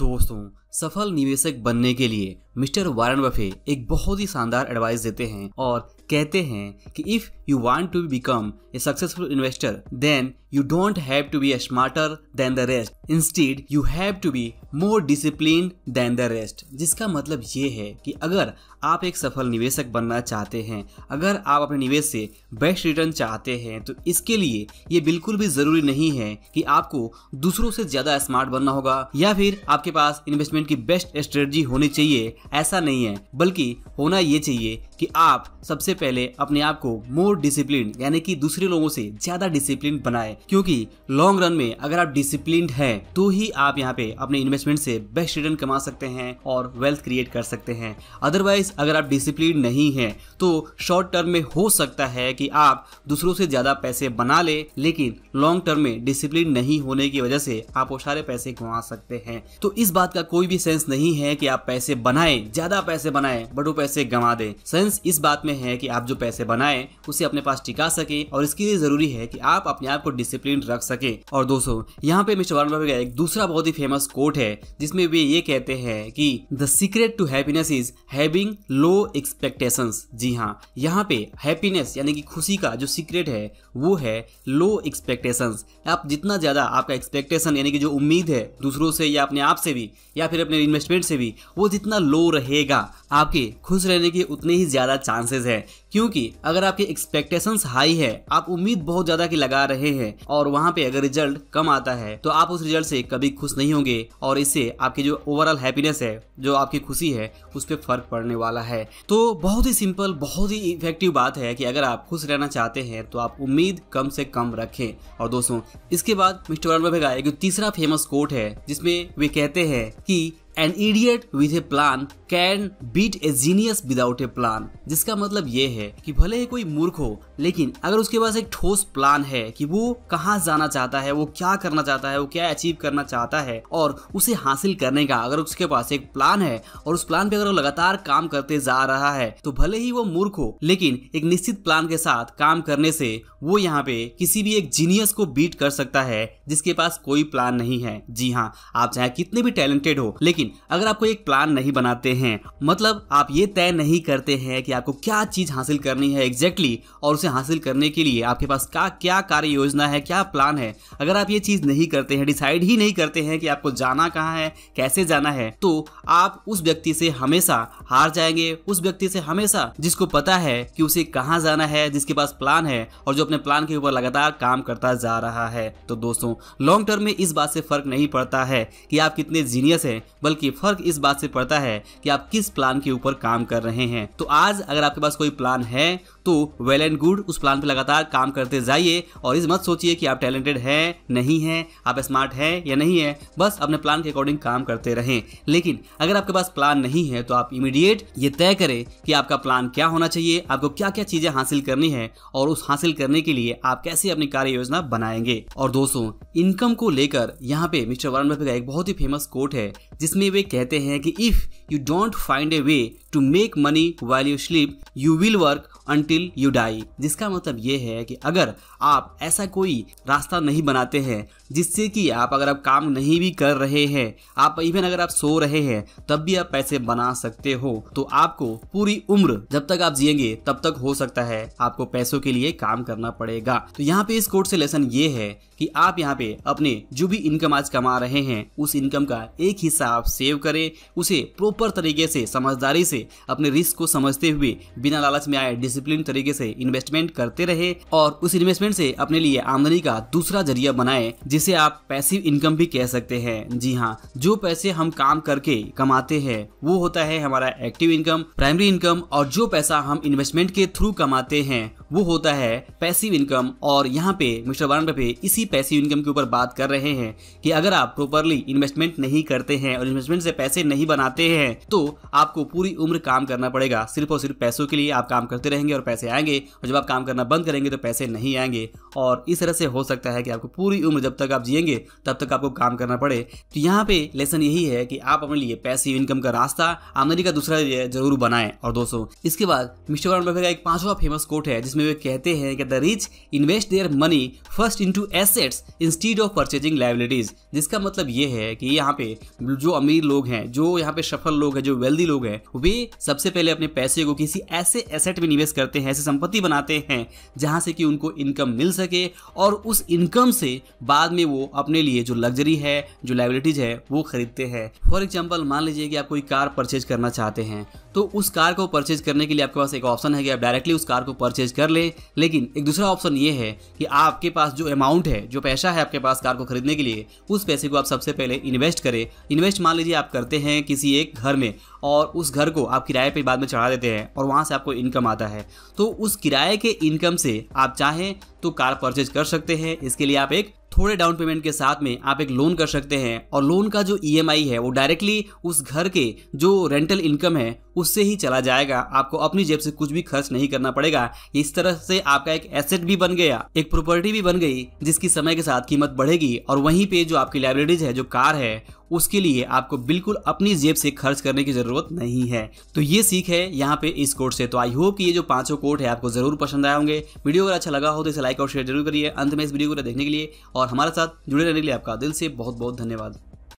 दोस्तों सफल निवेशक बनने के लिए मिस्टर वारन बफे एक बहुत ही शानदार एडवाइस देते हैं और कहते हैं कि if you want to become a successful investor then you don't have to be a smarter than the rest instead you have to be more discipline than the rest जिसका मतलब ये है कि अगर आप एक सफल निवेशक बनना चाहते हैं अगर आप अपने निवेश से बेस्ट रिटर्न चाहते हैं तो इसके लिए ये बिल्कुल भी ज़रूरी नहीं है कि आपको दूसरों से ज़्यादा स्मार्ट बनना होगा या फिर आपके पास इन्वेस्टमेंट की बेस्ट स्ट्रेटजी होनी चाहिए ऐसा नहीं है बल्कि होना ये चाहिए कि आप सबसे पहले अपने आप को मोर डिसिप्लिन यानी कि दूसरे लोगों से ज़्यादा डिसिप्लिन बनाए क्योंकि लॉन्ग रन में अगर आप डिसिप्लिन है तो ही आप यहाँ पे अपने इन्वेस्ट इन्वेस्टमेंट से बेस्ट रिटर्न कमा सकते हैं और वेल्थ क्रिएट कर सकते हैं अदरवाइज अगर आप डिसिप्लिन नहीं है तो शॉर्ट टर्म में हो सकता है कि आप दूसरों से ज्यादा पैसे बना ले, लेकिन लॉन्ग टर्म में डिसिप्लिन नहीं होने की वजह से आप वो सारे पैसे गंवा सकते हैं तो इस बात का कोई भी सेंस नहीं है कि आप पैसे बनाए ज्यादा पैसे बनाए बट वो पैसे गंवा दे सेंस इस बात में है कि आप जो पैसे बनाए उसे अपने पास टिका सके और इसके लिए जरूरी है कि आप अपने आप को डिसिप्लिन रख सके और दोस्तों यहाँ पे मिस्टर वर्मा का एक दूसरा बहुत ही फेमस कोट है जिसमें वे ये कहते हैं कि the secret to happiness is having low expectations जी हाँ यहाँ पे हैप्पीनेस यानी कि खुशी का जो सीक्रेट है वो है लो एक्सपेक्टेशंस आप जितना ज़्यादा आपका एक्सपेक्टेशन यानी कि जो उम्मीद है दूसरों से या अपने आप से भी या फिर अपने इन्वेस्टमेंट से भी वो जितना लो रहेगा आपके खुश रहने के उतने ही ज़्यादा चांसेस हैं क्योंकि अगर आपके एक्सपेक्टेशंस हाई है आप उम्मीद बहुत ज्यादा की लगा रहे हैं और वहाँ पे अगर रिजल्ट कम आता है तो आप उस रिजल्ट से कभी खुश नहीं होंगे और इससे आपकी जो ओवरऑल हैप्पीनेस है जो आपकी खुशी है उस पर फर्क पड़ने वाला है तो बहुत ही सिंपल बहुत ही इफेक्टिव बात है कि अगर आप खुश रहना चाहते हैं तो आप उम्मीद कम से कम रखें और दोस्तों इसके बाद मिस्टर का एक तीसरा फेमस कोट है जिसमें वे कहते हैं कि an idiot with a plan can beat a genius without a plan जिसका मतलब ये है कि भले ही कोई मूर्ख हो लेकिन अगर उसके पास एक ठोस प्लान है कि वो कहाँ जाना चाहता है वो क्या करना चाहता है वो क्या अचीव करना चाहता है और उसे हासिल करने का अगर उसके पास एक प्लान है और उस प्लान पे अगर वो लगातार काम करते जा रहा है तो भले ही वो मूर्ख हो लेकिन एक निश्चित प्लान के साथ काम करने से वो यहाँ पे किसी भी एक जीनियस को बीट कर सकता है जिसके पास कोई प्लान नहीं है जी हाँ आप चाहे कितने भी टैलेंटेड हो लेकिन अगर आपको एक प्लान नहीं बनाते हैं मतलब आप ये तय नहीं करते हैं कि आपको क्या चीज हासिल करनी है एग्जैक्टली exactly, और उसे हासिल करने के लिए आपके पास का क्या कार्य योजना है क्या प्लान है अगर आप ये चीज नहीं करते हैं डिसाइड ही नहीं करते हैं कि आपको जाना कहाँ है कैसे जाना है तो आप उस व्यक्ति से हमेशा हार जाएंगे उस व्यक्ति से हमेशा जिसको पता है कि उसे कहाँ जाना है जिसके पास प्लान है और जो अपने प्लान के ऊपर लगातार काम करता जा रहा है तो दोस्तों लॉन्ग टर्म में इस बात से फर्क नहीं पड़ता है कि आप कितने जीनियस हैं बल्कि फर्क इस बात से पड़ता है कि आप किस प्लान के ऊपर काम कर रहे हैं तो आज अगर आपके पास कोई प्लान है तो वेल एंड गुड उस प्लान पे लगातार काम करते जाइए और इस मत सोचिए कि आप टैलेंटेड हैं नहीं हैं आप स्मार्ट हैं या नहीं है बस अपने प्लान के अकॉर्डिंग काम करते रहें लेकिन अगर आपके पास प्लान नहीं है तो आप इमीडिएट ये तय करें कि आपका प्लान क्या होना चाहिए आपको क्या क्या चीजें हासिल करनी है और उस हासिल करने के लिए आप कैसे अपनी कार्य योजना बनाएंगे और दोस्तों इनकम को लेकर यहाँ पे मिस्टर वारन का एक बहुत ही फेमस कोट है जिसमें वे कहते हैं कि if you don't find a way to make money while you sleep you will work until till you die जिसका मतलब ये है कि अगर आप ऐसा कोई रास्ता नहीं बनाते हैं जिससे कि आप अगर आप काम नहीं भी कर रहे हैं आप इवन अगर आप सो रहे हैं तब भी आप पैसे बना सकते हो तो आपको पूरी उम्र जब तक आप जियेंगे तब तक हो सकता है आपको पैसों के लिए काम करना पड़ेगा तो यहाँ पे इस कोर्ट से लेसन ये है कि आप यहाँ पे अपने जो भी इनकम आज कमा रहे हैं उस इनकम का एक हिस्सा आप सेव करें उसे प्रॉपर तरीके से समझदारी से अपने रिस्क को समझते हुए बिना लालच में आए डिसिप्लिन मुस्तकिम तरीके से इन्वेस्टमेंट करते रहे और उस इन्वेस्टमेंट से अपने लिए आमदनी का दूसरा जरिया बनाए जिसे आप पैसिव इनकम भी कह सकते हैं जी हाँ जो पैसे हम काम करके कमाते हैं वो होता है हमारा एक्टिव इनकम प्राइमरी इनकम और जो पैसा हम इन्वेस्टमेंट के थ्रू कमाते हैं वो होता है पैसिव इनकम और यहाँ पे मिस्टर वारन बफे इसी पैसिव इनकम के ऊपर बात कर रहे हैं कि अगर आप प्रॉपरली इन्वेस्टमेंट नहीं करते हैं और इन्वेस्टमेंट से पैसे नहीं बनाते हैं तो आपको पूरी उम्र काम करना पड़ेगा सिर्फ और सिर्फ पैसों के लिए आप काम करते रहेंगे और पैसे आएंगे और जब आप काम करना बंद करेंगे तो पैसे नहीं आएंगे और इस तरह से हो सकता है कि आपको पूरी उम्र जब तक आप जियेंगे तब तक आपको काम करना पड़े तो यहाँ पे लेसन यही है कि आप अपने लिए पैसिव इनकम का रास्ता आमदनी का दूसरा जरूर बनाएं और दोस्तों इसके बाद मिस्टर वारन बफे का एक पांचवा फेमस कोट है जिसमें जिसमें वे कहते हैं कि the rich invest their money first into assets instead of purchasing liabilities जिसका मतलब ये है कि यहाँ पे जो अमीर लोग हैं जो यहाँ पे सफल लोग हैं जो वेल्दी लोग हैं वे सबसे पहले अपने पैसे को किसी ऐसे एसेट में निवेश करते हैं ऐसे संपत्ति बनाते हैं जहाँ से कि उनको इनकम मिल सके और उस इनकम से बाद में वो अपने लिए जो लग्जरी है जो लाइबिलिटीज़ है वो खरीदते हैं फॉर एग्जाम्पल मान लीजिए कि आप कोई कार परचेज करना चाहते हैं तो उस कार को परचेज करने के लिए आपके पास एक ऑप्शन है कि आप डायरेक्टली उस कार को परचेज कर ले लेकिन एक दूसरा ऑप्शन ये है कि आपके पास जो अमाउंट है जो पैसा है आपके पास कार को खरीदने के लिए उस पैसे को आप सबसे पहले इन्वेस्ट करें इन्वेस्ट मान लीजिए आप करते हैं किसी एक घर में और उस घर को आप किराए पर बाद में चढ़ा देते हैं और वहाँ से आपको इनकम आता है तो उस किराए के इनकम से आप चाहें तो कार परचेज कर सकते हैं इसके लिए आप एक थोड़े डाउन पेमेंट के साथ में आप एक लोन कर सकते हैं और लोन का जो ई e है वो डायरेक्टली उस घर के जो रेंटल इनकम है उससे ही चला जाएगा आपको अपनी जेब से कुछ भी खर्च नहीं करना पड़ेगा इस तरह से आपका एक एसेट भी बन गया एक प्रॉपर्टी भी बन गई जिसकी समय के साथ कीमत बढ़ेगी और वहीं पे जो आपकी लाइब्रेरीज है जो कार है उसके लिए आपको बिल्कुल अपनी जेब से खर्च करने की जरूरत नहीं है तो ये सीख है यहाँ पे इस कोर्ट से तो आई होप कि ये जो पांचों कोर्ट है आपको जरूर पसंद आए होंगे वीडियो अगर अच्छा लगा हो तो इसे लाइक और शेयर जरूर करिए अंत में इस वीडियो को देखने के लिए और हमारे साथ जुड़े रहने के लिए आपका दिल से बहुत बहुत धन्यवाद